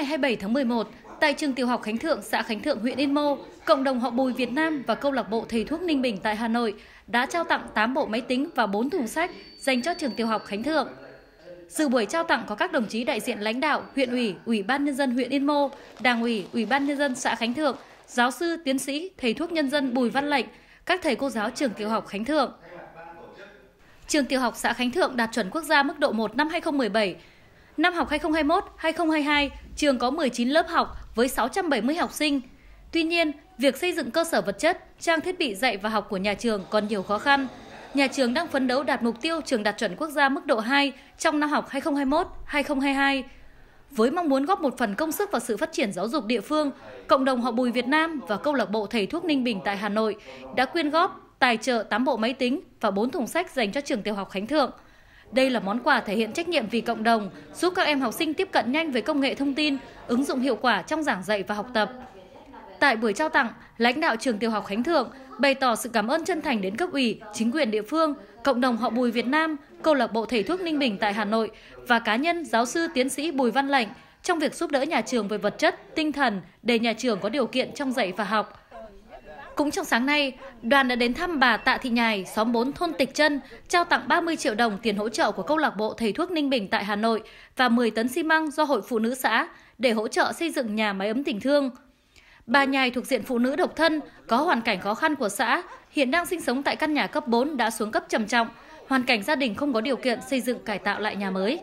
ngày 27 tháng 11, tại trường tiểu học Khánh Thượng, xã Khánh Thượng, huyện Yên Mô, cộng đồng họ Bùi Việt Nam và câu lạc bộ thầy thuốc Ninh Bình tại Hà Nội đã trao tặng 8 bộ máy tính và 4 thùng sách dành cho trường tiểu học Khánh Thượng. Sự buổi trao tặng có các đồng chí đại diện lãnh đạo, huyện ủy, ủy ban nhân dân huyện Yên Mô, đảng ủy, ủy ban nhân dân xã Khánh Thượng, giáo sư, tiến sĩ, thầy thuốc nhân dân Bùi Văn Lệnh, các thầy cô giáo trường tiểu học Khánh Thượng. Trường tiểu học xã Khánh Thượng đạt chuẩn quốc gia mức độ 1 năm 2017, Năm học 2021-2022, trường có 19 lớp học với 670 học sinh. Tuy nhiên, việc xây dựng cơ sở vật chất, trang thiết bị dạy và học của nhà trường còn nhiều khó khăn. Nhà trường đang phấn đấu đạt mục tiêu trường đạt chuẩn quốc gia mức độ 2 trong năm học 2021-2022. Với mong muốn góp một phần công sức vào sự phát triển giáo dục địa phương, cộng đồng họ Bùi Việt Nam và câu lạc bộ thầy thuốc Ninh Bình tại Hà Nội đã quyên góp tài trợ 8 bộ máy tính và 4 thùng sách dành cho trường tiểu học Khánh Thượng. Đây là món quà thể hiện trách nhiệm vì cộng đồng, giúp các em học sinh tiếp cận nhanh với công nghệ thông tin, ứng dụng hiệu quả trong giảng dạy và học tập. Tại buổi trao tặng, lãnh đạo trường tiểu học Khánh Thượng bày tỏ sự cảm ơn chân thành đến cấp ủy, chính quyền địa phương, cộng đồng họ Bùi Việt Nam, câu lạc bộ thầy thuốc Ninh Bình tại Hà Nội và cá nhân giáo sư tiến sĩ Bùi Văn Lạnh trong việc giúp đỡ nhà trường về vật chất, tinh thần để nhà trường có điều kiện trong dạy và học, cũng trong sáng nay, đoàn đã đến thăm bà Tạ Thị Nhài, xóm 4 thôn Tịch Trân, trao tặng 30 triệu đồng tiền hỗ trợ của câu lạc bộ thầy thuốc Ninh Bình tại Hà Nội và 10 tấn xi măng do Hội Phụ nữ xã để hỗ trợ xây dựng nhà máy ấm tình thương. Bà Nhài thuộc diện phụ nữ độc thân, có hoàn cảnh khó khăn của xã, hiện đang sinh sống tại căn nhà cấp 4 đã xuống cấp trầm trọng, hoàn cảnh gia đình không có điều kiện xây dựng cải tạo lại nhà mới.